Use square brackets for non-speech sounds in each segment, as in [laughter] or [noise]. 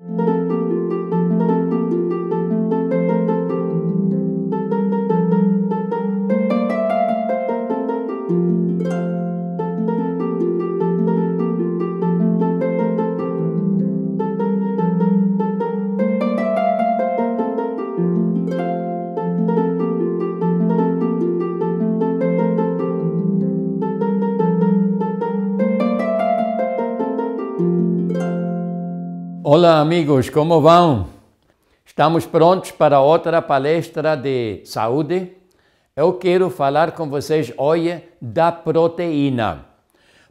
Música Olá, amigos, como vão? Estamos prontos para outra palestra de saúde? Eu quero falar com vocês hoje da proteína,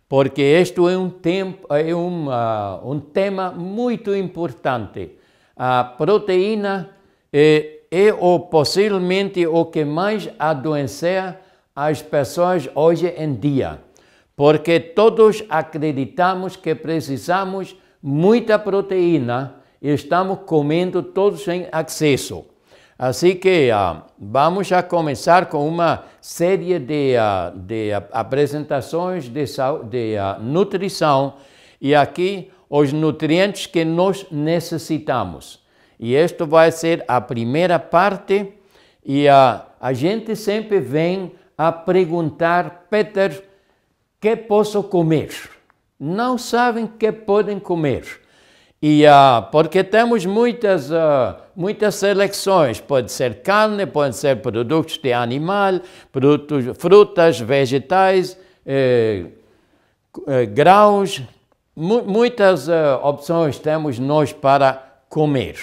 porque este é um, tempo, é um, uh, um tema muito importante. A proteína é, é o, possivelmente o que mais adoece as pessoas hoje em dia, porque todos acreditamos que precisamos muita proteína, e estamos comendo todos em excesso. Assim que uh, vamos a começar com uma série de, uh, de uh, apresentações de, de ah, nutrição e aqui os nutrientes que nós necessitamos. E isto vai ser a primeira parte e uh, a gente sempre vem a perguntar, Peter, o que posso comer? não sabem que podem comer. E uh, porque temos muitas, uh, muitas seleções, pode ser carne, pode ser produtos de animal, produtos, frutas, vegetais, eh, eh, grãos, mu muitas uh, opções temos nós para comer.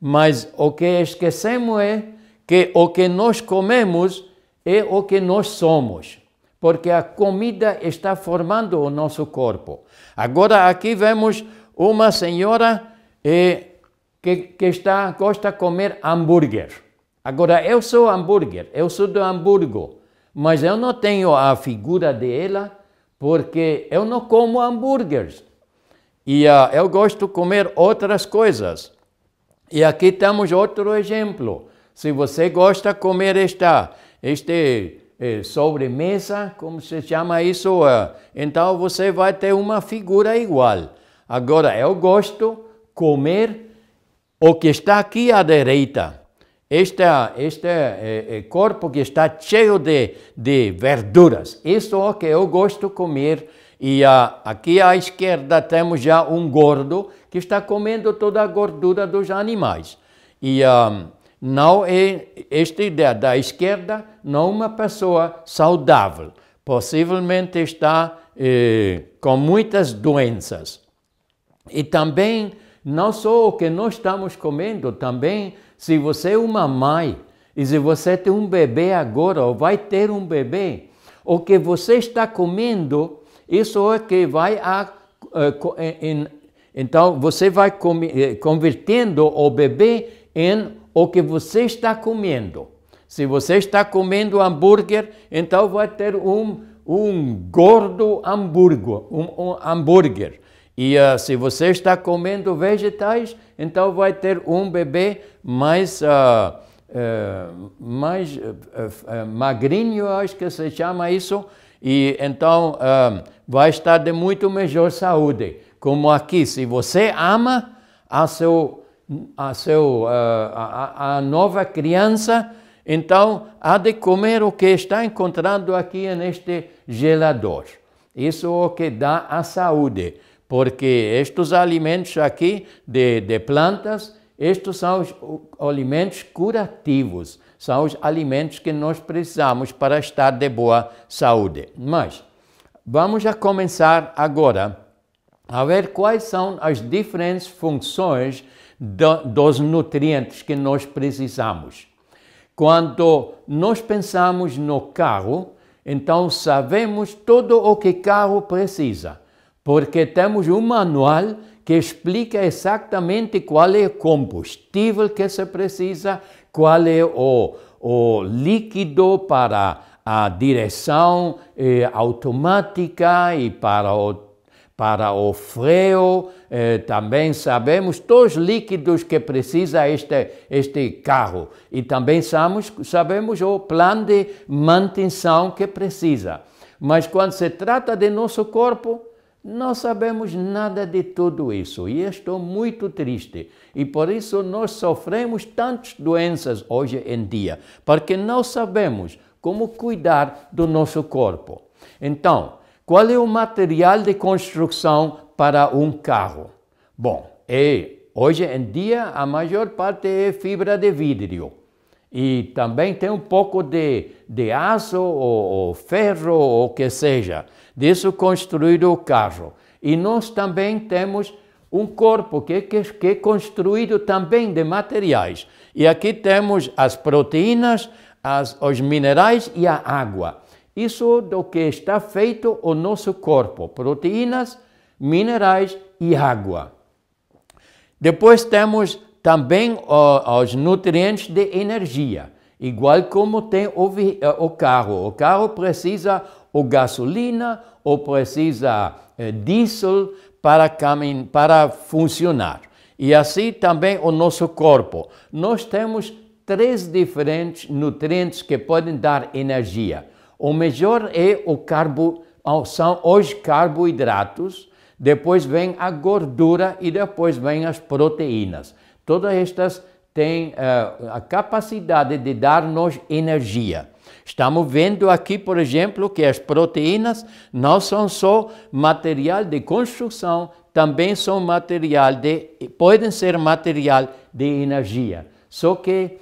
Mas o que esquecemos é que o que nós comemos é o que nós somos porque a comida está formando o nosso corpo. Agora aqui vemos uma senhora eh, que, que está, gosta de comer hambúrguer. Agora eu sou hambúrguer, eu sou do Hamburgo, mas eu não tenho a figura dela porque eu não como hambúrgueres. E uh, eu gosto de comer outras coisas. E aqui temos outro exemplo. Se você gosta de comer esta, este sobre é, sobremesa, como se chama isso? É, então você vai ter uma figura igual. Agora eu gosto comer o que está aqui à direita. Este, este é, é corpo que está cheio de, de verduras. Isso é o que eu gosto comer. E a, aqui à esquerda temos já um gordo que está comendo toda a gordura dos animais. E a, ah, não é esta ideia da esquerda, não uma pessoa saudável. Possivelmente está eh, com muitas doenças. E também, não só o que nós estamos comendo, também, se você é uma mãe e se você tem um bebê agora ou vai ter um bebê, o que você está comendo, isso é que vai a, eh, então você vai eh, convertendo o bebê em o que você está comendo. Se você está comendo hambúrguer, então vai ter um, um gordo hambúrguer, um, um hambúrguer. E uh, se você está comendo vegetais, então vai ter um bebê mais, uh, uh, mais eh, eh, magrinho, acho que se chama isso, e então ah, vai estar de muito melhor saúde. Como aqui, se você ama a seu a, seu, a, a nova criança, então há de comer o que está encontrando aqui neste gelador. Isso é o que dá a saúde, porque estes alimentos aqui de, de plantas, estes são os alimentos curativos, são os alimentos que nós precisamos para estar de boa saúde. Mas vamos já começar agora a ver quais são as diferentes funções dos nutrientes que nós precisamos. Quando nós pensamos no carro, então sabemos tudo o que carro precisa, porque temos um manual que explica exatamente qual é o combustível que se precisa, qual é o, o líquido para a direção eh, automática e para o para o freio, eh, também sabemos os líquidos que precisa este, este carro e também sabemos, sabemos o plano de manutenção que precisa. Mas quando se trata de nosso corpo, não sabemos nada de tudo isso e estou muito triste. E por isso nós sofremos tantas doenças hoje em dia, porque não sabemos como cuidar do nosso corpo. Então, qual é o material de construção para um carro? Bom, é, hoje em dia a maior parte é fibra de vidro e também tem um pouco de, de aço ou, ou ferro ou o que seja, disso construído o carro. E nós também temos um corpo que, que, que é construído também de materiais. E aqui temos as proteínas, as, os minerais e a água. Isso do que está feito o nosso corpo: proteínas, minerais e água. Depois temos também os nutrientes de energia, igual como tem o, eh, o carro. O carro precisa de gasolina ou precisa eh, diesel para, camin para funcionar. E assim também o nosso corpo. Nós temos três diferentes nutrientes que podem dar energia. O melhor é o carbo, são os carboidratos, depois vem a gordura e depois vem as proteínas. Todas estas têm uh, a capacidade de dar-nos energia. Estamos vendo aqui, por exemplo, que as proteínas não são só material de construção, também são material de podem ser material de energia. Só que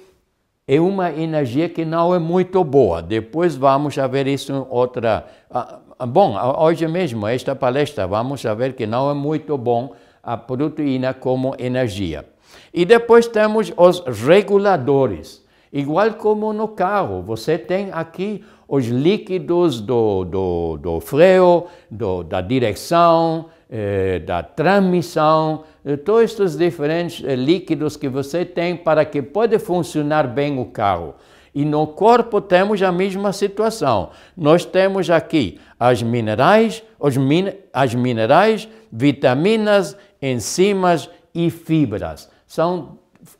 é uma energia que não é muito boa. Depois vamos ver isso em outra. Ah, ah, bom, ah, hoje mesmo, esta palestra, vamos ver que não é muito bom a proteína como energia. E depois temos os reguladores. Igual como no carro, você tem aqui os líquidos do, do, do freio, do, da direção, eh, da transmissão, eh, todos os diferentes eh, líquidos que você tem para que pode funcionar bem o carro. E no corpo temos a mesma situação. Nós temos aqui as minerais, os min as minerais, vitaminas, enzimas e fibras. São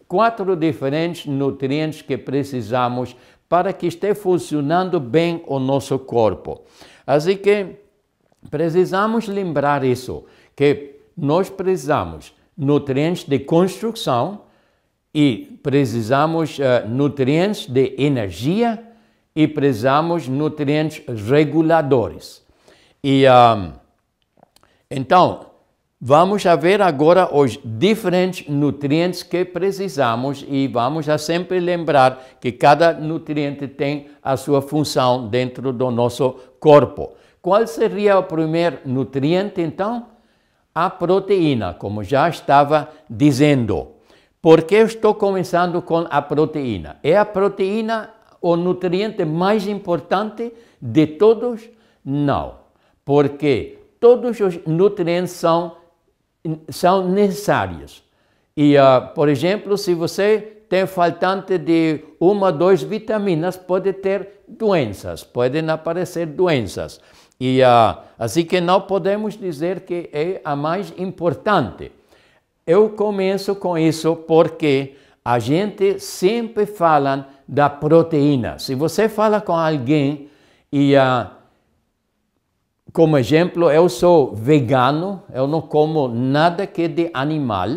quatro diferentes nutrientes que precisamos para que esteja funcionando bem o nosso corpo. Assim que Precisamos lembrar isso, que nós precisamos nutrientes de construção e precisamos uh, nutrientes de energia e precisamos nutrientes reguladores. E então vamos ver agora os diferentes nutrientes que precisamos e vamos a sempre lembrar que cada nutriente tem a sua função dentro do nosso corpo. Qual seria o primeiro nutriente, então? A proteína, como já estava dizendo. Por que eu estou começando com a proteína? É a proteína o nutriente mais importante de todos? Não, porque todos os nutrientes são, são necessários. E, uh, por exemplo, se você tem faltante de uma, ou duas vitaminas, pode ter doenças, podem aparecer doenças. E uh, assim que não podemos dizer que é a mais importante. Eu começo com isso porque a gente sempre fala da proteína. Se você fala com alguém e uh, como exemplo, eu sou vegano, eu não como nada que é de animal.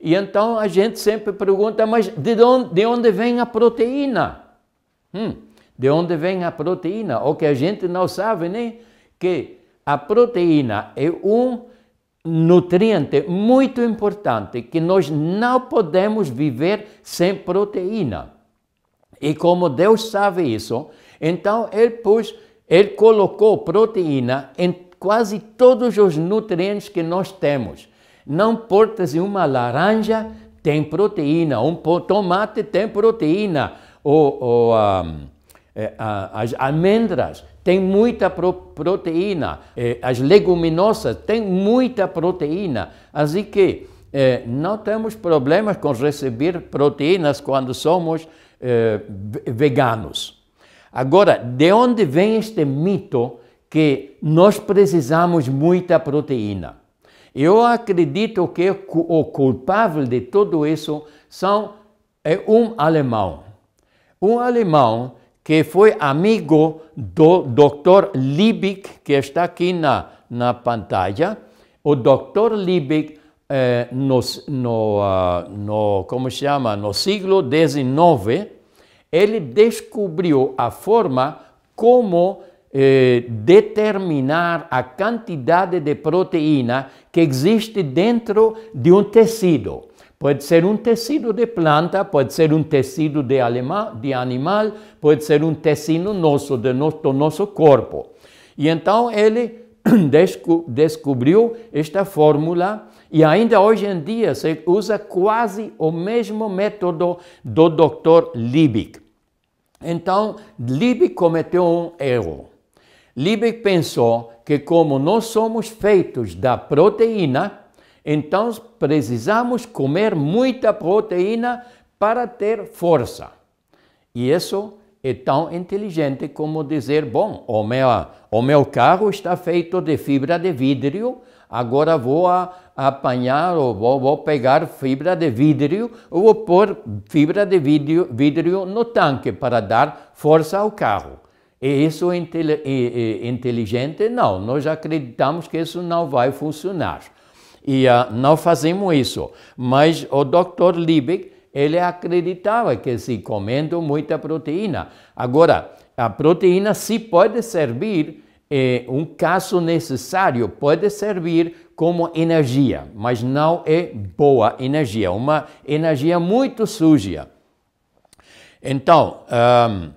E então a gente sempre pergunta, mas de onde, de onde vem a proteína? Hum, de onde vem a proteína? O que a gente não sabe, né? que a proteína é um nutriente muito importante que nós não podemos viver sem proteína. E como Deus sabe isso, então ele pôs, ele colocou proteína em quase todos os nutrientes que nós temos. Não importa se uma laranja tem proteína, um tomate tem proteína, ou, ou um, é, as amêndoas tem muita pro proteína, é. eh, as leguminosas têm muita proteína, assim que eh, não temos problemas com receber proteínas quando somos eh, veganos. Agora, de onde vem este mito que nós precisamos muita proteína? Eu acredito que o culpável de tudo isso são, é um alemão. Um alemão que foi amigo do Dr. Liebig, que está aqui na, na pantalha. O Dr. Liebig, eh, no, no, uh, no, como se chama, no século XIX, ele descobriu a forma como eh, determinar a quantidade de proteína que existe dentro de um tecido. Pode ser um tecido de planta, pode ser um tecido de, de animal, pode ser um tecido nosso, do nosso, do nosso corpo. E então ele [clears throat] descobriu esta fórmula e ainda hoje em dia se usa quase o mesmo método do Dr. Liebig. Então, Liebig cometeu um erro. Liebig pensou que como nós somos feitos da proteína, então precisamos comer muita proteína para ter força. E isso é tão inteligente como dizer: bom, o meu, o meu carro está feito de fibra de vidro, agora vou a, apanhar ou vou, vou, pegar fibra de vidro, vou pôr fibra de vidro, vidro no tanque para dar força ao carro. E isso é, é, é inteligente? Não, nós acreditamos que isso não vai funcionar. E uh, não fazemos isso. Mas o Dr. Liebig, ele acreditava que se comendo muita proteína. Agora, a proteína se pode servir, é um caso necessário, pode servir como energia, mas não é boa energia, uma energia muito suja. Então, um,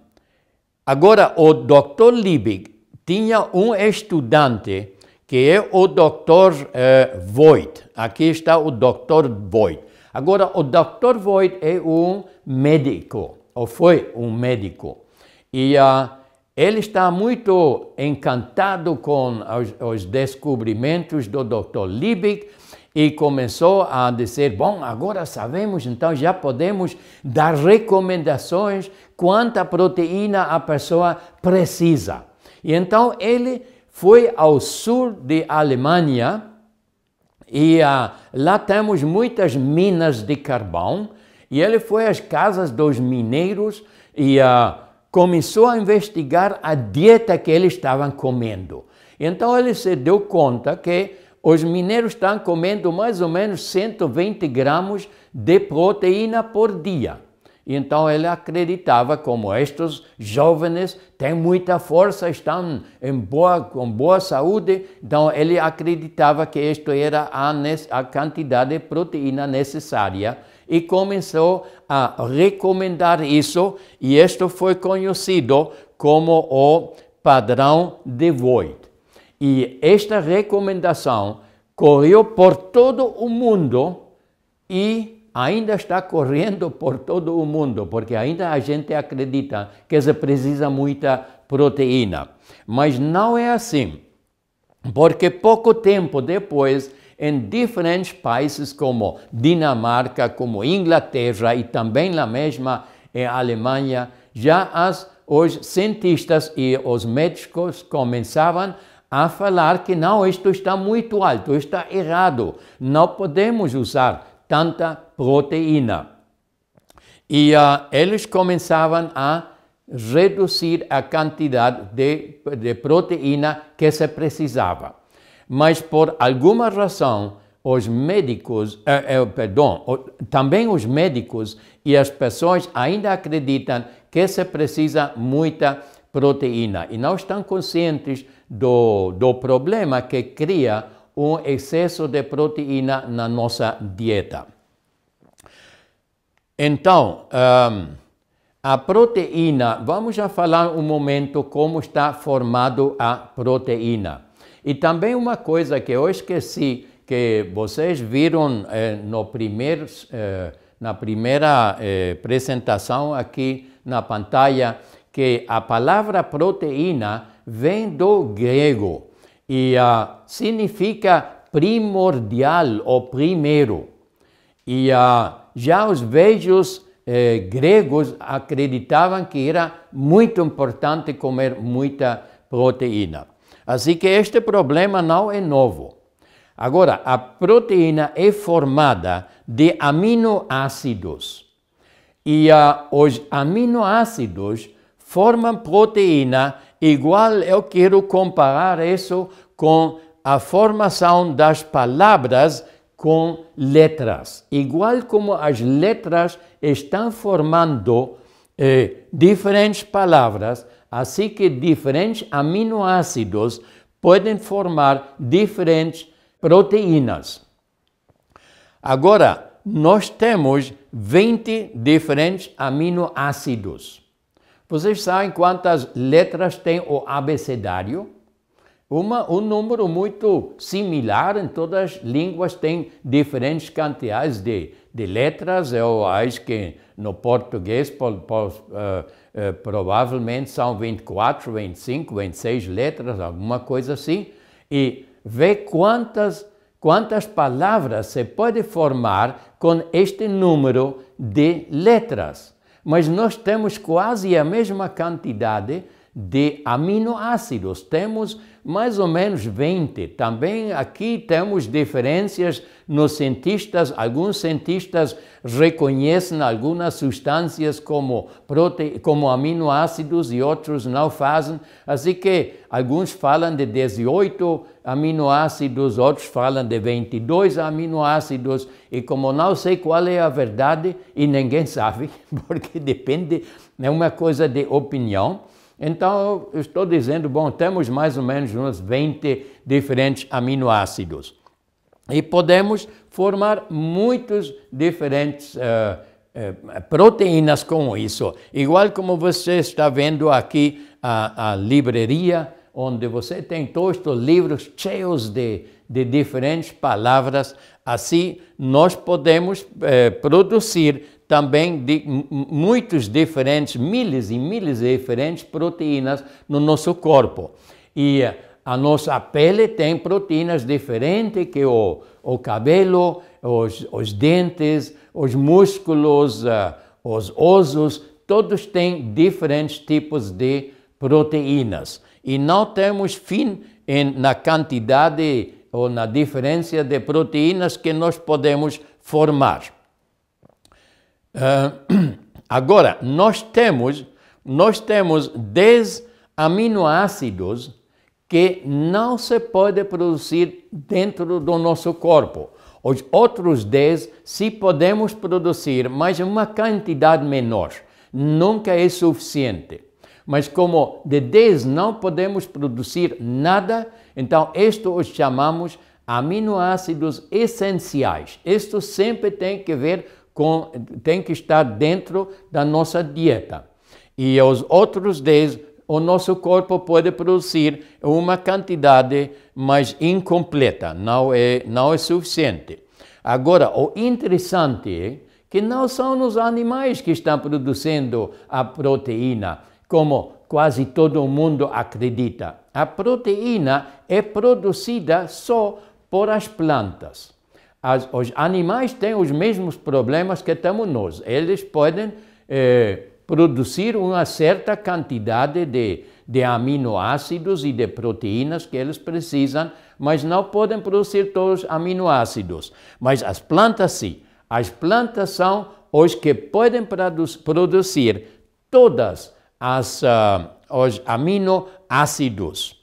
agora o Dr. Liebig tinha um estudante que é o Dr. Void. Eh, Voigt. Aqui está o Dr. Voigt. Agora, o Dr. Voigt é um médico, ou foi um médico, e ah, ele está muito encantado com os, os descobrimentos do Dr. Liebig e começou a dizer: Bom, agora sabemos, então já podemos dar recomendações quanta proteína a pessoa precisa. E então ele foi ao sul de Alemanha e ah, lá temos muitas minas de carvão. E ele foi às casas dos mineiros e ah, começou a investigar a dieta que eles estavam comendo. Então ele se deu conta que os mineiros estão comendo mais ou menos 120 gramas de proteína por dia. Então ele acreditava como estes jovens têm muita força, estão em boa, com boa saúde, então ele acreditava que isto era a, a quantidade de proteína necessária e começou a recomendar isso e isto foi conhecido como o padrão de Void. E esta recomendação correu por todo o mundo e ainda está correndo por todo o mundo, porque ainda a gente acredita que se precisa muita proteína. Mas não é assim, porque pouco tempo depois, em diferentes países como Dinamarca, como Inglaterra e também na mesma eh, Alemanha, já as, os cientistas e os médicos começavam a falar que não, isto está muito alto, está errado, não podemos usar tanta proteína. E uh, eles começavam a reduzir a quantidade de, de proteína que se precisava. Mas por alguma razão, os médicos, eh, eh, perdão, também os médicos e as pessoas ainda acreditam que se precisa muita proteína e não estão conscientes do, do problema que cria um excesso de proteína na nossa dieta. Então, a proteína, vamos já falar um momento como está formado a proteína. E também uma coisa que eu esqueci, que vocês viram eh, no primeiro, eh, na primeira eh, apresentação aqui na pantalha, que a palavra proteína vem do grego e ah, significa primordial ou primeiro. E ah, já os velhos eh, gregos acreditavam que era muito importante comer muita proteína. Assim que este problema não é novo. Agora, a proteína é formada de aminoácidos. E ah, os aminoácidos formam proteína igual eu quero comparar isso com a formação das palavras com letras, igual como as letras estão formando eh, diferentes palavras, assim que diferentes aminoácidos podem formar diferentes proteínas. Agora, nós temos 20 diferentes aminoácidos. Vocês sabem quantas letras tem o abecedário? uma, um número muito similar em todas as línguas, tem diferentes quantidades de, de letras. Eu é acho que no português pode, pode, uh, uh, eh, provavelmente são 24, 25, 26 letras, alguma coisa assim. E vê quantas, quantas palavras se pode formar com este número de letras. Mas nós temos quase a mesma quantidade de aminoácidos. Temos mais ou menos 20. Também aqui temos diferenças nos cientistas. Alguns cientistas reconhecem algumas substâncias como, prote... como aminoácidos e outros não fazem. Assim que alguns falam de 18 aminoácidos, outros falam de 22 aminoácidos. E como não sei qual é a verdade, e ninguém [laughs] sabe, porque depende, é uma coisa de opinião. Então, eu estou dizendo, bom, temos mais ou menos uns 20 diferentes aminoácidos. E podemos formar muitos diferentes uh, uh, proteínas com isso. Igual como você está vendo aqui a, a livraria, onde você tem todos os livros cheios de de diferentes palavras. Assim, nós podemos eh, produzir também de muitos diferentes, milhas e milhas de diferentes proteínas no nosso corpo. E eh, a nossa pele tem proteínas diferentes que o, o cabelo, os, os dentes, os músculos, eh, os ossos, todos têm diferentes tipos de proteínas. E não temos fim em, na quantidade ou na diferença de proteínas que nós podemos formar. Uh, [clears throat] agora, nós temos, nós temos 10 aminoácidos que não se pode produzir dentro do nosso corpo. Os outros 10, se podemos produzir, mas uma quantidade menor, nunca é suficiente. Mas como de 10 não podemos produzir nada, então, isto os chamamos aminoácidos essenciais. Isto sempre tem que ver com, tem que estar dentro da nossa dieta. E os outros 10, o nosso corpo pode produzir uma quantidade, mais incompleta, não é, não é suficiente. Agora, o interessante é que não são os animais que estão produzindo a proteína, como quase todo mundo acredita. A proteína é produzida só por as plantas. As, os animais têm os mesmos problemas que temos nós. Eles podem eh, produzir uma certa quantidade de, de aminoácidos e de proteínas que eles precisam, mas não podem produzir todos os aminoácidos. Mas as plantas, sim. As plantas são os que podem produzir todas as uh, os aminoácidos aminoácidos.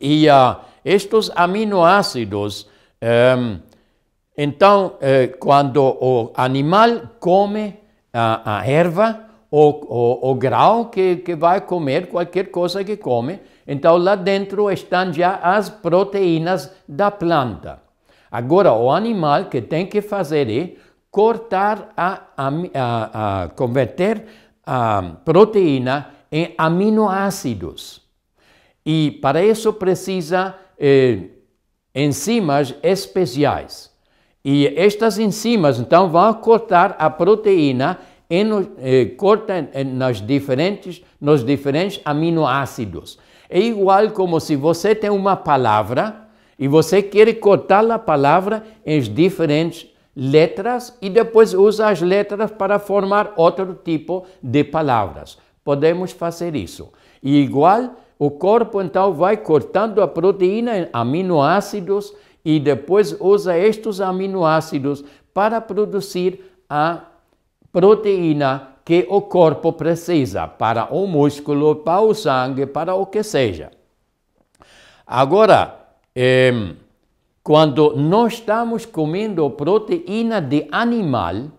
E uh, estes aminoácidos, um, ehm, então, uh, quando o animal come a, a erva, o, o, o grau que, que vai comer, qualquer coisa que come, então lá dentro estão já as proteínas da planta. Agora, o animal que tem que fazer é cortar, a, a, a, a converter a proteína em aminoácidos e para isso precisa eh, enzimas especiais. E estas enzimas então vão cortar a proteína em, eh, corta em, nas diferentes, nos diferentes aminoácidos. É igual como se você tem uma palavra e você quer cortar a palavra em diferentes letras e depois usa as letras para formar outro tipo de palavras. Podemos fazer isso. E igual o corpo então vai cortando a proteína em aminoácidos e depois usa estes aminoácidos para produzir a proteína que o corpo precisa para o músculo, para o sangue, para o que seja. Agora, eh, quando nós estamos comendo proteína de animal,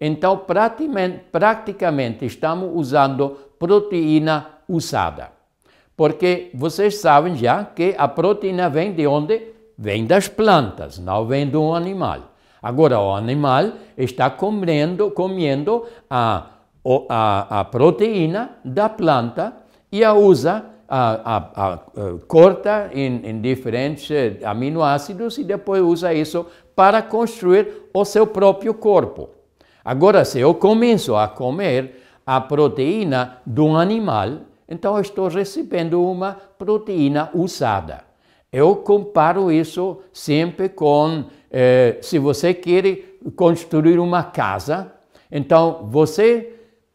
então praticamente, praticamente estamos usando proteína usada. Porque vocês sabem já que a proteína vem de onde? Vem das plantas, não vem de um animal. Agora, o animal está comendo, comendo a, a, a proteína da planta e a usa, a, a, a corta em, em diferentes eh, aminoácidos e depois usa isso para construir o seu próprio corpo. Agora, se eu começo a comer a proteína de um animal, então, estou recebendo uma proteína usada. Eu comparo isso sempre com, eh, se você quer construir uma casa, então você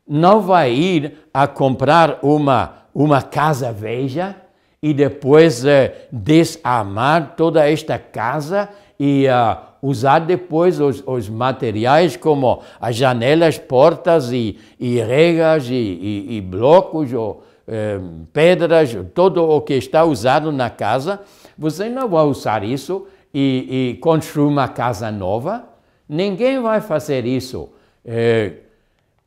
não vai ir a comprar uma, uma casa veja e depois eh, desarmar toda esta casa e uh, usar depois os, os, materiais como as janelas, portas e, e regas e, e, e blocos ou Ehm, pedras, todo o que está usado na casa, você não vai usar isso e, e construir uma casa nova. Ninguém vai fazer isso. Eh,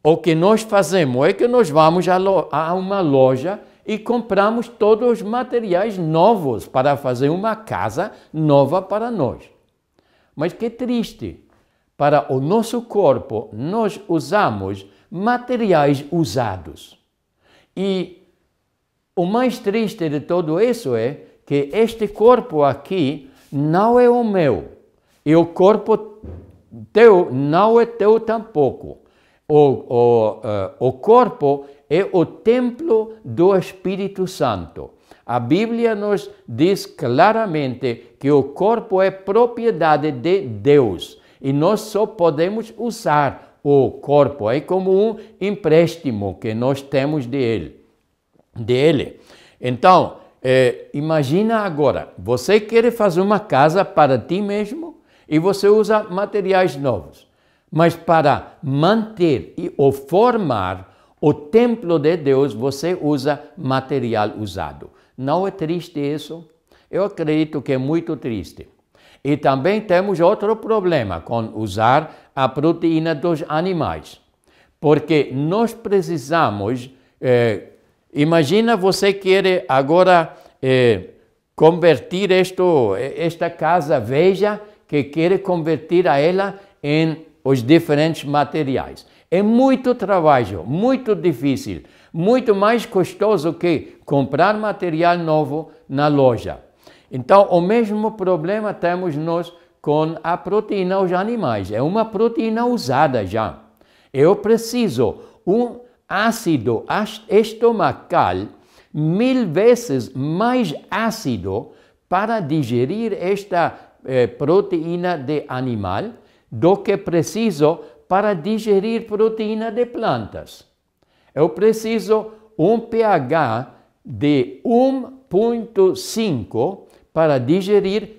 o que nós fazemos é que nós vamos a, a uma loja e compramos todos os materiais novos para fazer uma casa nova para nós. Mas que triste! Para o nosso corpo, nós usamos materiais usados. E o mais triste de tudo isso é que este corpo aqui não é o meu e o corpo teu não é teu tampouco. O, o, uh, o corpo é o templo do Espírito Santo. A Bíblia nos diz claramente que o corpo é propriedade de Deus e nós só podemos usar o corpo. É como um empréstimo que nós temos de Ele dele. Então, é, imagina agora, você quer fazer uma casa para ti mesmo e você usa materiais novos, mas para manter e, ou formar o templo de Deus, você usa material usado. Não é triste isso? Eu acredito que é muito triste. E também temos outro problema com usar a proteína dos animais, porque nós precisamos eh, Imagina você querer agora eh, convertir isto, eh, esta casa veja que quer convertir a ela em os diferentes materiais. É muito trabalho, muito difícil, muito mais custoso que comprar material novo na loja. Então, o mesmo problema temos nós com a proteína aos animais. É uma proteína usada já. Eu preciso um, ácido estomacal mil vezes mais ácido para digerir esta eh, proteína de animal do que preciso para digerir proteína de plantas. Eu preciso um pH de 1.5 para digerir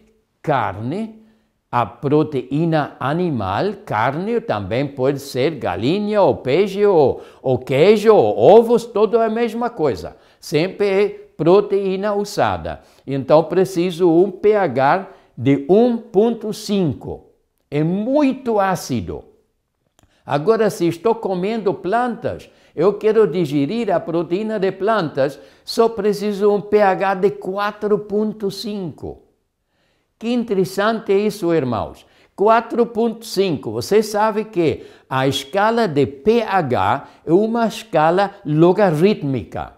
carne a proteína animal, carne, também pode ser galinha ou peixe ou, ou queijo ou ovos, tudo é a mesma coisa. Sempre é proteína usada. Então preciso um pH de 1.5. É muito ácido. Agora, se estou comendo plantas, eu quero digerir a proteína de plantas, só preciso um pH de 4.5. Que interessante isso, irmãos. 4.5. Você sabe que a escala de pH é uma escala logarítmica,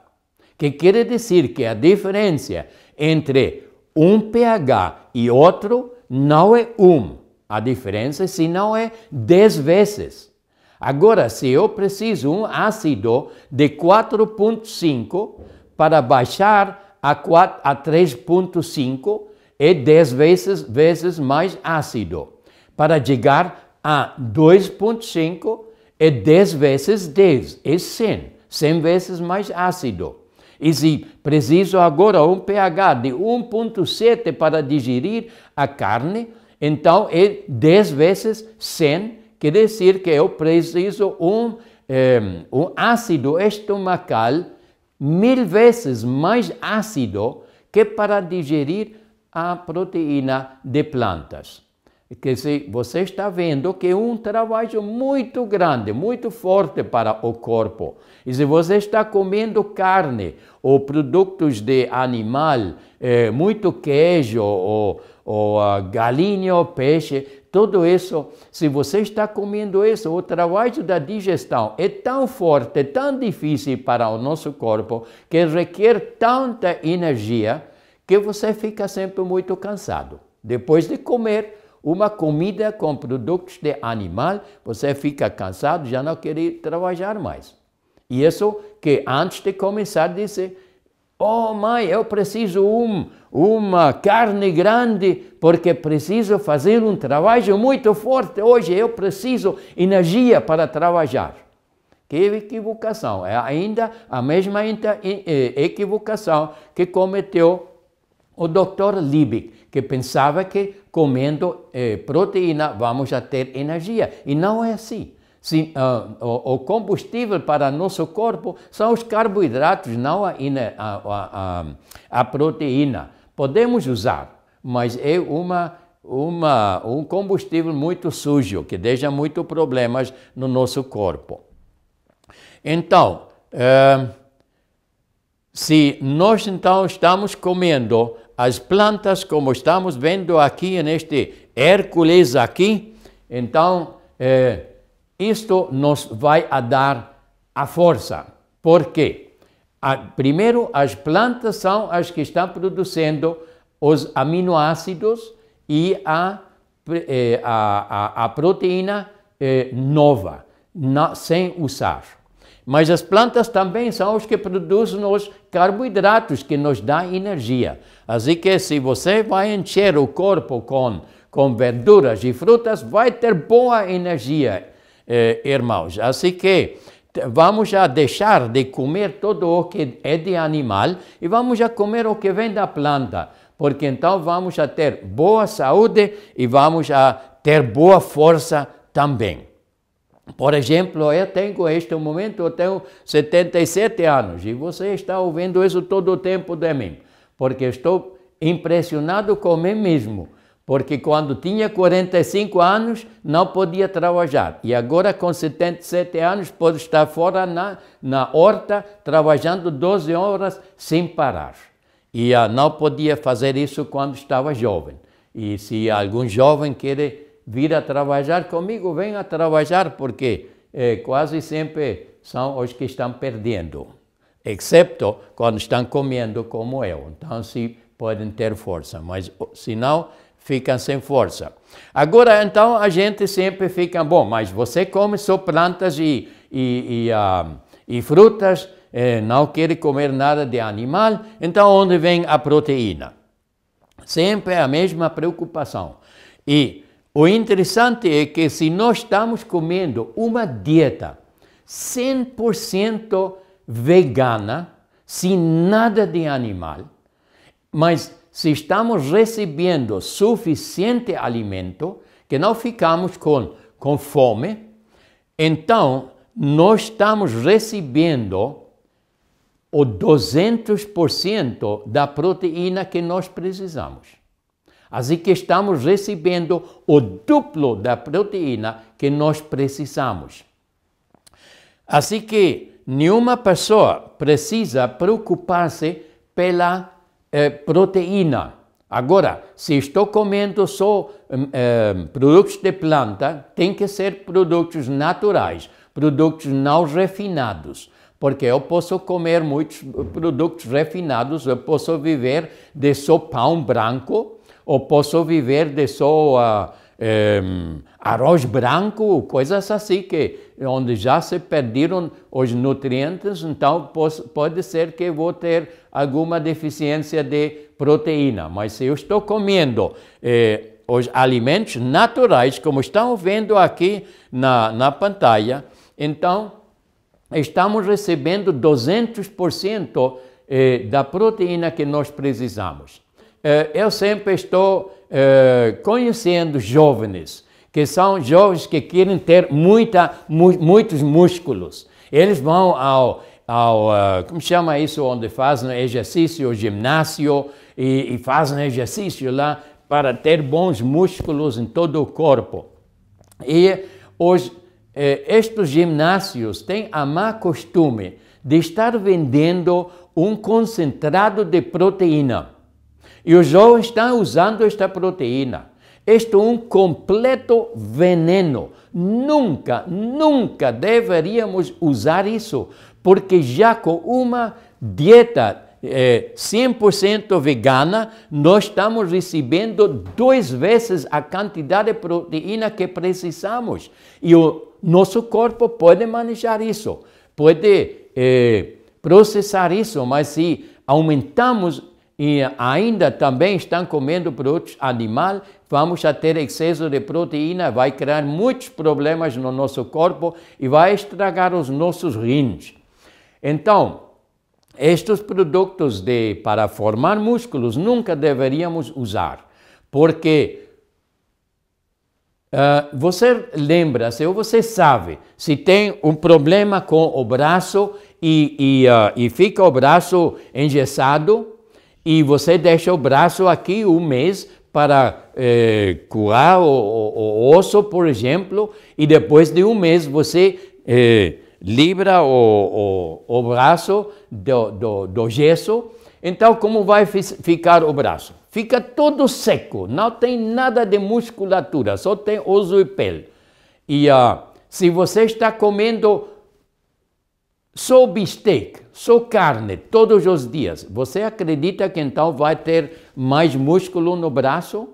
que quer dizer que a diferença entre um pH e outro não é um. A diferença, se não é 10 vezes. Agora, se eu preciso um ácido de 4.5 para baixar a, a 3.5, é 10 vezes, vezes mais ácido. Para chegar a 2,5 é 10 vezes 10, é 100, 100 vezes mais ácido. E se preciso agora um pH de 1,7 para digerir a carne, então é 10 vezes 100, quer dizer que eu preciso um, ehm, um ácido estomacal mil vezes mais ácido que para digerir a proteína de plantas. Que se você está vendo que é um trabalho muito grande, muito forte para o corpo. E se você está comendo carne ou produtos de animal, é, muito queijo ou, ou uh, galinha ou peixe, tudo isso, se você está comendo isso, o trabalho da digestão é tão forte, tão difícil para o nosso corpo, que requer tanta energia que você fica sempre muito cansado. Depois de comer uma comida com produtos de animal, você fica cansado, já não quer trabalhar mais. E isso que antes de começar disse, oh mãe, eu preciso um, uma carne grande, porque preciso fazer um trabalho muito forte hoje, eu preciso energia para trabalhar. Que equivocação, é ainda a mesma equivocação que cometeu o Dr. Liebig, que pensava que comendo eh, proteína vamos a ter energia. E não é assim. uh, o, o, combustível para nosso corpo são os carboidratos, não a, a, a, a proteína. Podemos usar, mas é uma, uma, um combustível muito sujo, que deixa muitos problemas no nosso corpo. Então, uh, se nós então estamos comendo as plantas, como estamos vendo aqui neste Hércules aqui, então é, isto nos vai a dar a força. Por quê? A, primeiro, as plantas são as que estão produzindo os aminoácidos e a, eh, a, a, a proteína é, nova, na, sem usar. Mas as plantas também são os que produzem os carboidratos que nos dá energia. Assim que se você vai encher o corpo com, com verduras e frutas, vai ter boa energia, eh, irmãos. Assim que vamos a deixar de comer todo o que é de animal e vamos a comer o que vem da planta, porque então vamos a ter boa saúde e vamos a ter boa força também. Por exemplo, eu tenho, este momento, eu tenho 77 anos e você está ouvindo isso todo o tempo de mim, porque estou impressionado com mim mesmo, porque quando tinha 45 anos não podia trabalhar e agora com 77 anos pode estar fora na, na horta trabalhando 12 horas sem parar. E ah, não podia fazer isso quando estava jovem. E se algum jovem querer vir a trabalhar comigo, venha trabalhar, porque eh, quase sempre são os que estão perdendo, exceto quando estão comendo como eu. Então, se podem ter força, mas oh, se não, ficam sem força. Agora, então, a gente sempre fica, bom, mas você come só plantas e, e, e, ah, e frutas, eh, não quer comer nada de animal, então onde vem a proteína? Sempre é a mesma preocupação. E o interessante é que se nós estamos comendo uma dieta 100% vegana, sem nada de animal, mas se estamos recebendo suficiente alimento, que não ficamos com, com fome, então nós estamos recebendo o 200% da proteína que nós precisamos. Assim que estamos recebendo o duplo da proteína que nós precisamos. Assim que nenhuma pessoa precisa preocupar-se pela eh, proteína. Agora, se estou comendo só hum, eh, produtos de planta, tem que ser produtos naturais, produtos não refinados, porque eu posso comer muitos produtos refinados, eu posso viver de só pão branco, ou posso viver de só eh, arroz branco, coisas assim que onde já se perderam os nutrientes, então pode ser que vou ter alguma deficiência de proteína. Mas se eu estou comendo eh, os alimentos naturais, como estão vendo aqui na, na pantalha, então estamos recebendo 200% eh, da proteína que nós precisamos. Eh, eu sempre estou eh, conhecendo jovens, que são jovens que querem ter muita, muitos músculos. Eles vão ao, ao eh, como chama isso, onde fazem exercício, ginásio, e, e fazem exercício lá para ter bons músculos em todo o corpo. E os, estes ginásios têm a má costume de estar vendendo um concentrado de proteína e os jovens estão usando esta proteína. isto é um completo veneno. Nunca, nunca deveríamos usar isso, porque já com uma dieta eh, 100% vegana, nós estamos recebendo duas vezes a quantidade de proteína que precisamos. E o nosso corpo pode manejar isso, pode eh, processar isso, mas se aumentamos e ainda também estão comendo produtos animal, vamos a ter excesso de proteína, vai criar muitos problemas no nosso corpo e vai estragar os nossos rins. Então, estes produtos de para formar músculos nunca deveríamos usar, porque uh, você lembra-se ou você sabe se tem um problema com o braço e, e, uh, e fica o braço engessado, e você deixa o braço aqui um mês para é, eh, curar o, o, o, osso, por exemplo, e depois de um mês você é, libra o, o, braço do, do, do gesso. Então, como vai ficar o braço? Fica todo seco, não tem nada de musculatura, só tem osso e pele. E uh, se você está comendo só bistec, Sou carne todos os dias, você acredita que então vai ter mais músculo no braço?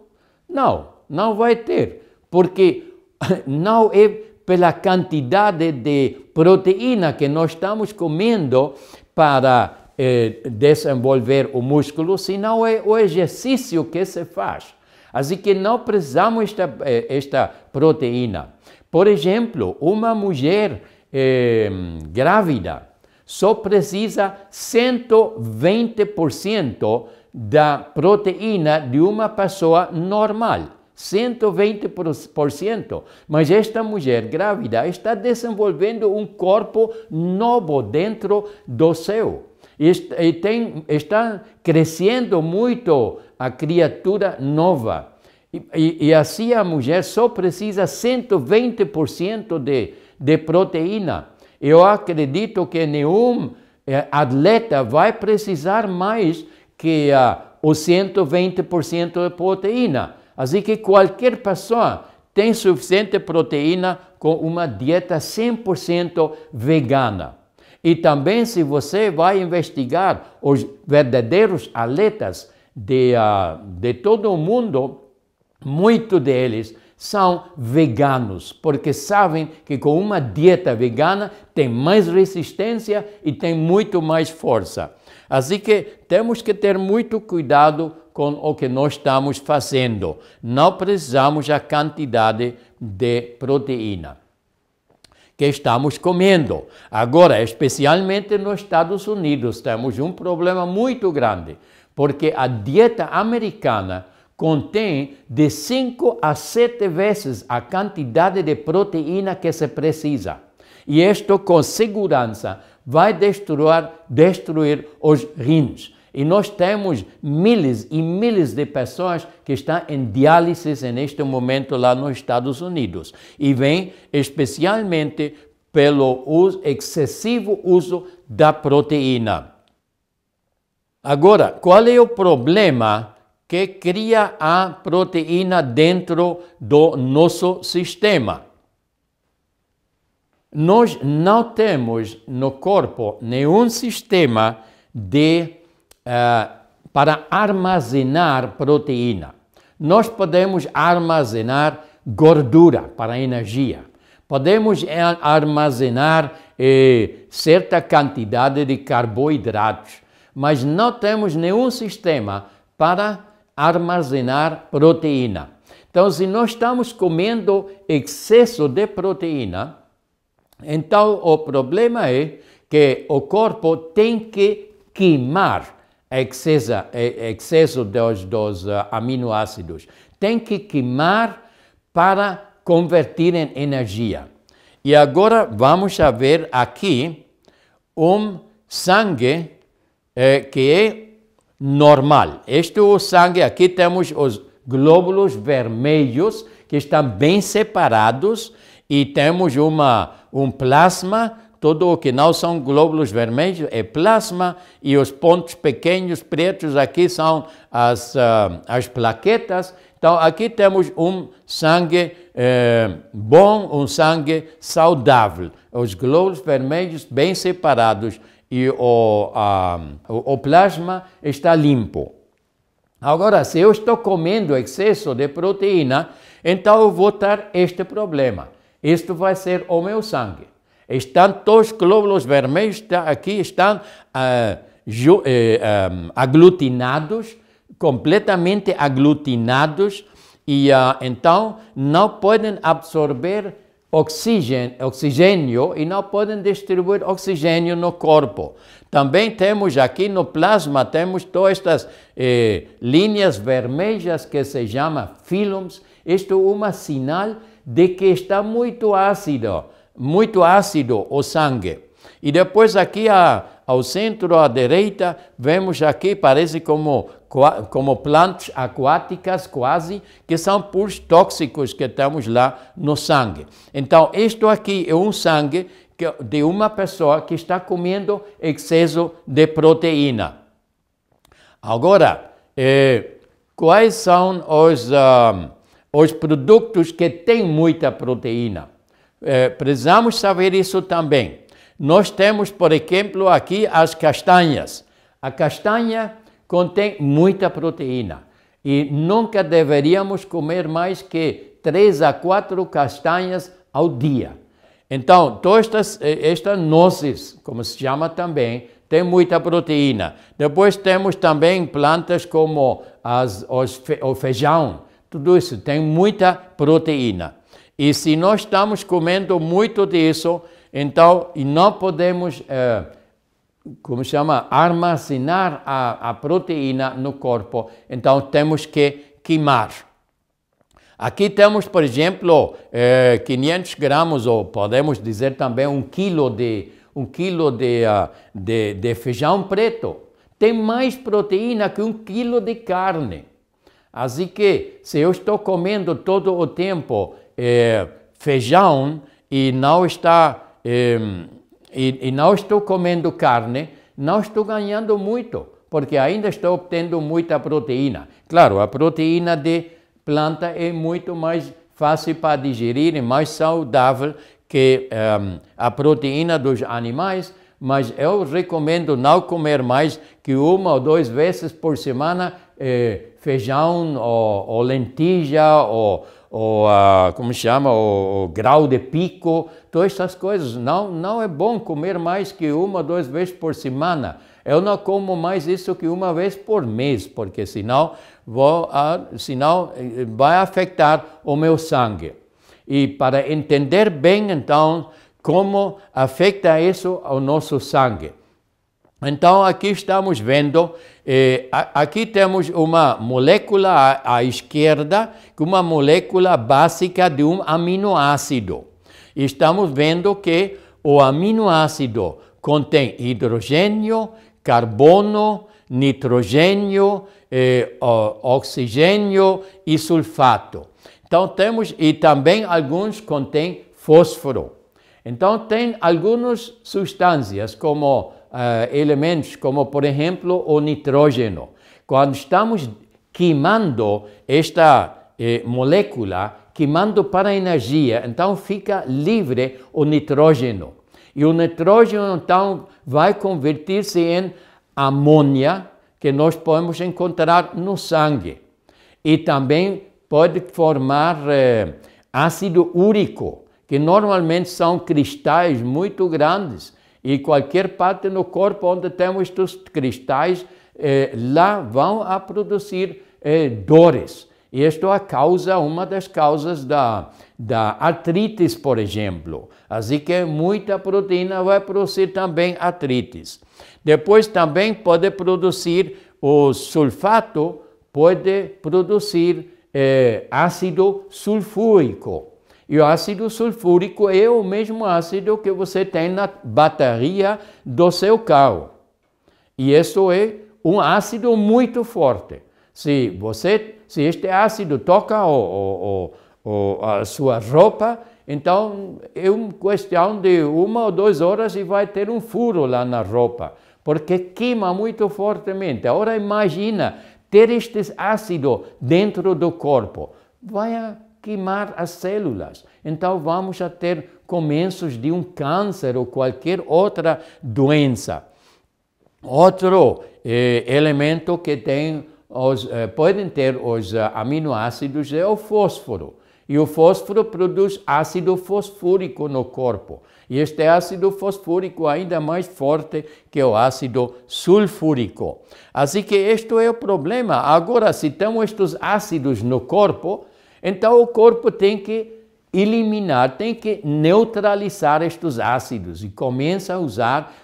Não, não vai ter, porque [laughs] não é pela quantidade de proteína que nós estamos comendo para eh, desenvolver o músculo, senão é o exercício que se faz. Assim que não precisamos esta, eh, esta proteína. Por exemplo, uma mulher eh, grávida, só precisa 120% da proteína de uma pessoa normal. 120%. Mas esta mulher grávida está desenvolvendo um corpo novo dentro do seu. E tem, está crescendo muito a criatura nova. E, e, e assim a mulher só precisa 120% de, de proteína. Eu acredito que nenhum eh, atleta vai precisar mais que uh, os 120% de proteína. Assim que qualquer pessoa tem suficiente proteína com uma dieta 100% vegana. E também se você vai investigar os verdadeiros atletas de, uh, de todo o mundo, muitos deles são veganos, porque sabem que com uma dieta vegana tem mais resistência e tem muito mais força. Assim que temos que ter muito cuidado com o que nós estamos fazendo. Não precisamos a quantidade de proteína que estamos comendo. Agora, especialmente nos Estados Unidos, temos um problema muito grande, porque a dieta americana contém de 5 a 7 vezes a quantidade de proteína que se precisa. E isto, com segurança, vai destruir, destruir os rins. E nós temos milhares e milhares de pessoas que estão em diálise neste momento lá nos Estados Unidos. E vem especialmente pelo uso, excessivo uso da proteína. Agora, qual é o problema que cria a proteína dentro do nosso sistema. Nós não temos no corpo nenhum sistema de, uh, para armazenar proteína. Nós podemos armazenar gordura para energia. Podemos eh, armazenar eh, certa quantidade de carboidratos, mas não temos nenhum sistema para armazenar proteína. Então, se nós estamos comendo excesso de proteína, então o problema é que o corpo tem que queimar excesso, é, excesso dos, dos ah, aminoácidos, tem que queimar para convertir em energia. E agora vamos ver aqui um sangue eh, que é normal. Este é o sangue, aqui temos os glóbulos vermelhos que estão bem separados e temos uma, um plasma, tudo o que não são glóbulos vermelhos é plasma e os pontos pequenos pretos aqui são as, uh, as plaquetas. Então aqui temos um sangue eh, bom, um sangue saudável, os glóbulos vermelhos bem separados e o, o plasma está limpo. Agora, se eu estou comendo excesso de proteína, então eu vou ter este problema. Isto vai ser o meu sangue. Estão todos os glóbulos vermelhos tá, aqui, estão ah, ju, eh, ah, aglutinados, completamente aglutinados, e ah, então não podem absorver oxigênio, e não podem distribuir oxigênio no corpo. Também temos aqui no plasma, temos todas estas eh, linhas vermelhas que se chama filums. Isto é um sinal de que está muito ácido, muito ácido o sangue. E depois aqui a ao centro, à direita, vemos aqui, parece como, como plantas aquáticas quase, que são puros tóxicos que estamos lá no sangue. Então, isto aqui é um sangue que, de uma pessoa que está comendo excesso de proteína. Agora, eh, quais são os, uh, os produtos que têm muita proteína? Eh, precisamos saber isso também. Nós temos, por exemplo, aqui as castanhas. A castanha contém muita proteína e nunca deveríamos comer mais que 3 a 4 castanhas ao dia. Então, todas estas, estas nozes, como se chama também, tem muita proteína. Depois temos também plantas como as, os, o feijão, tudo isso tem muita proteína. E se nós estamos comendo muito disso, então, e não podemos, eh, como chama, armazenar a, a proteína no corpo. Então, temos que queimar. Aqui temos, por exemplo, 500 eh, gramas, ou podemos dizer também um quilo de, um quilo de, ah, de, de feijão preto. Tem mais proteína que um quilo de carne. Assim que, se eu estou comendo todo o tempo eh, feijão e não está e, e, e não estou comendo carne, não estou ganhando muito, porque ainda estou obtendo muita proteína. Claro, a proteína de planta é muito mais fácil para digerir e mais saudável que um, ehm, a proteína dos animais, mas eu recomendo não comer mais que uma ou duas vezes por semana eh, feijão ou, ou lentilha ou, ou a, como chama, o, o, grau de pico, todas essas coisas. Não, não é bom comer mais que uma, duas vezes por semana. Eu não como mais isso que uma vez por mês, porque senão, vou, ah, senão eh, vai afetar o meu sangue. E para entender bem, então, como afeta isso ao nosso sangue. Então, aqui estamos vendo é, aqui temos uma molécula à, à esquerda, uma molécula básica de um aminoácido. Estamos vendo que o aminoácido contém hidrogênio, carbono, nitrogênio, é, oxigênio e sulfato. Então temos e também alguns contêm fósforo. Então tem algumas substâncias como eh, elementos, como por exemplo o nitrógeno. Quando estamos queimando esta eh, molécula, queimando para energia, então fica livre o nitrógeno. E o nitrógeno então vai convertir-se em amônia, que nós podemos encontrar no sangue. E também pode formar eh, ácido úrico, que normalmente são cristais muito grandes e qualquer parte no corpo onde temos estes cristais, eh, lá vão a produzir eh, dores. E isto é causa, uma das causas da, da artrite, por exemplo. Assim que muita proteína vai produzir também artrite. Depois também pode produzir o sulfato, pode produzir eh, ácido sulfúrico. E o ácido sulfúrico é o mesmo ácido que você tem na bateria do seu carro. E isso é um ácido muito forte. Se você, se este ácido toca o, o, o, a sua roupa, então é uma questão de uma ou duas horas e vai ter um furo lá na roupa, porque queima muito fortemente. Agora imagina ter este ácido dentro do corpo. Vai queimar as células. Então vamos a ter começos de um câncer ou qualquer outra doença. Outro eh, elemento que tem os, eh, podem ter os eh, aminoácidos é o fósforo. E o fósforo produz ácido fosfórico no corpo. E este ácido fosfórico é ainda mais forte que o ácido sulfúrico. Assim que este é o problema. Agora, se temos estes ácidos no corpo, então o corpo tem que eliminar, tem que neutralizar estes ácidos e começa a usar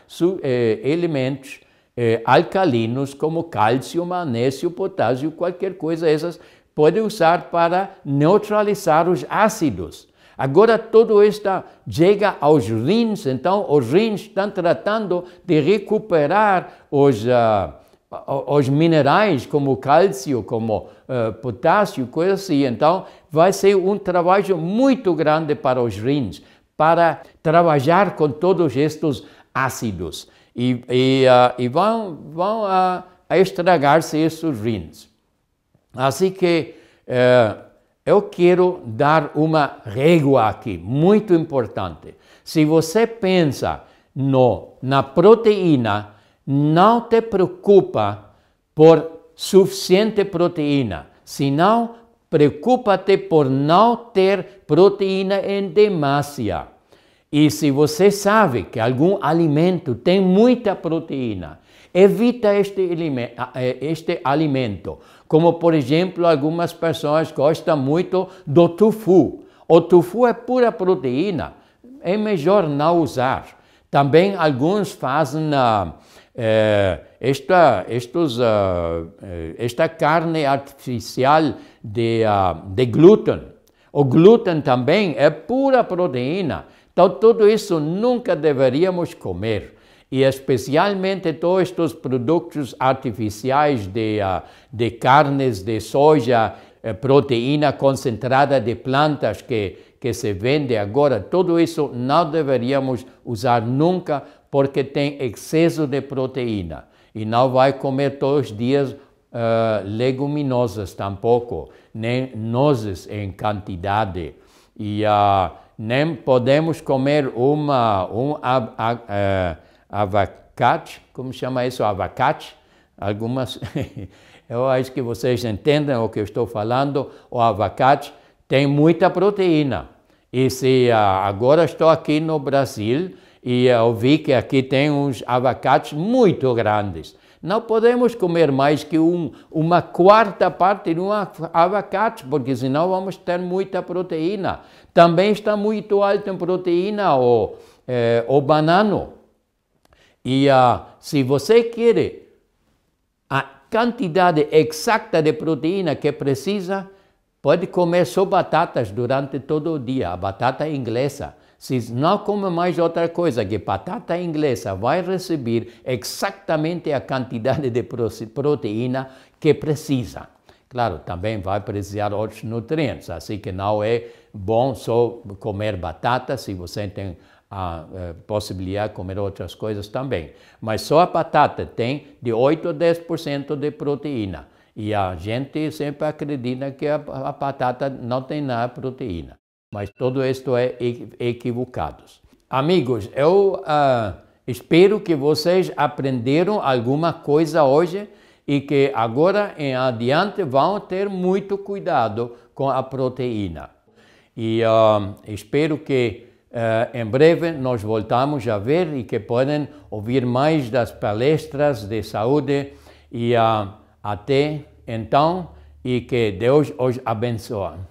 eh, elementos eh, alcalinos como cálcio, magnésio, potássio, qualquer coisa essas pode usar para neutralizar os ácidos. Agora tudo isto chega aos rins, então os rins estão tratando de recuperar os, uh, os minerais como cálcio, como eh, potássio, coisa assim. Então, vai ser um trabalho muito grande para os rins, para trabalhar com todos estes ácidos. E, e, uh, e vão, vão uh, estragar-se esses rins. Assim que eu quero dar uma régua aqui, muito importante. Se você pensa no, na proteína, não te preocupa por suficiente proteína. Se não, preocupa-te por não ter proteína em demasia. E se você sabe que algum alimento tem muita proteína, evita este, eh, este alimento. Como, por exemplo, algumas pessoas gostam muito do tofu. O tofu é pura proteína, é melhor não usar. Também alguns fazem. Uh, é, esta, estes, uh, ah, eh, esta carne artificial de, uh, de glúten, o glúten também é pura proteína. Então, tudo isso nunca deveríamos comer. E especialmente todos estes produtos artificiais de, uh, de carnes de soja, eh, proteína concentrada de plantas que, que se vende agora, tudo isso não deveríamos usar nunca porque tem excesso de proteína e não vai comer todos os dias uh, leguminosas tampouco, nem nozes em quantidade. E uh, nem podemos comer uma, um av av uh, eh, avacate, como chama isso? Avacate? Algumas, [laughs] eu acho que vocês entendem o que eu estou falando. O avacate tem muita proteína. E se ah, agora estou aqui no Brasil, e eu vi que aqui tem uns abacates muito grandes. Não podemos comer mais que um, uma quarta parte de um abacate, porque senão vamos ter muita proteína. Também está muito alto em proteína o, eh, o banano. E uh, se você quer a quantidade exata de proteína que precisa, pode comer só batatas durante todo o dia, a batata inglesa. Se não come mais outra coisa que batata inglesa, vai receber exatamente a quantidade de proteína que precisa. Claro, também vai precisar outros nutrientes, assim que não é bom só comer batata, se você tem a eh, possibilidade de comer outras coisas também. Mas só a batata tem de 8 a 10% de proteína. E a gente sempre acredita que a, a batata não tem nada de proteína mas tudo isto é equivocado. Amigos, eu uh, espero que vocês aprenderam alguma coisa hoje e que agora em adiante vão ter muito cuidado com a proteína. E uh, espero que uh, em breve nós voltamos a ver e que podem ouvir mais das palestras de saúde e até então e que Deus os abençoe.